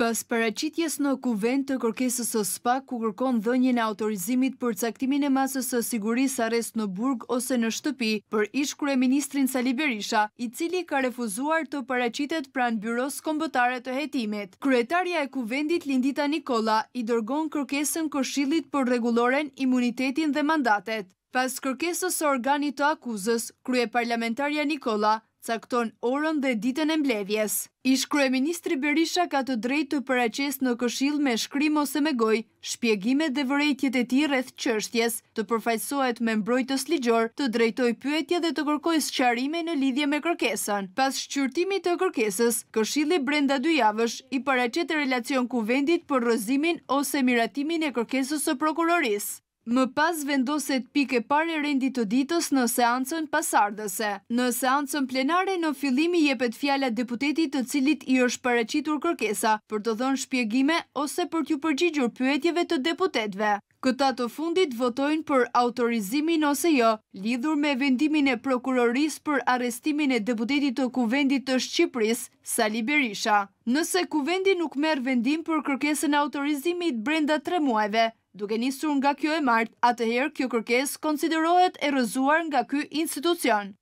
Pas paracitjes në kuvend të kërkesës së spa, ku kërkon dhënje në autorizimit për caktimin e masës së sigurisë arest në burg ose në shtëpi, për ishkru e ministrin Sali Berisha, i cili ka refuzuar të paracitet pranë byros kombëtare të hetimet. Kryetarja e kuvendit Lindita Nikola i dërgon kërkesën këshillit për reguloren imunitetin dhe mandatet. Pas kërkesës organit të akuzës, krye parlamentarja Nikola cakton orën dhe ditën e mbledhjes. Ish e ministri Berisha ka të drejt të përraqes në këshil me shkrim ose me goj, shpjegime dhe vërejtjet e ti rreth qështjes, të përfajsohet me mbrojtës ligjor, të drejtoj pyetje dhe të kërkoj së qarime në lidhje me kërkesan. Pas shqyrtimi të kërkesës, këshili brenda dy javësh i përraqet e relacion ku vendit për rëzimin ose miratimin e kërkesës së prokuroris. Më pas vendoset pike pare rendit të ditës në seancën pasardëse. Në seancën plenare në fillimi jepet fjala deputetit të cilit i është pareqitur kërkesa për të dhënë shpjegime ose për t'ju përgjigjur pyetjeve të deputetve. Këta të fundit votojnë për autorizimin ose jo, lidhur me vendimin e prokuroris për arestimin e deputetit të kuvendit të Shqipëris, Sali Berisha. Nëse kuvendi nuk merë vendim për kërkesën autorizimit brenda tre muajve, Duke njësur nga kjo e martë, atëherë kjo kërkes konsiderohet e rëzuar nga kjo institucion.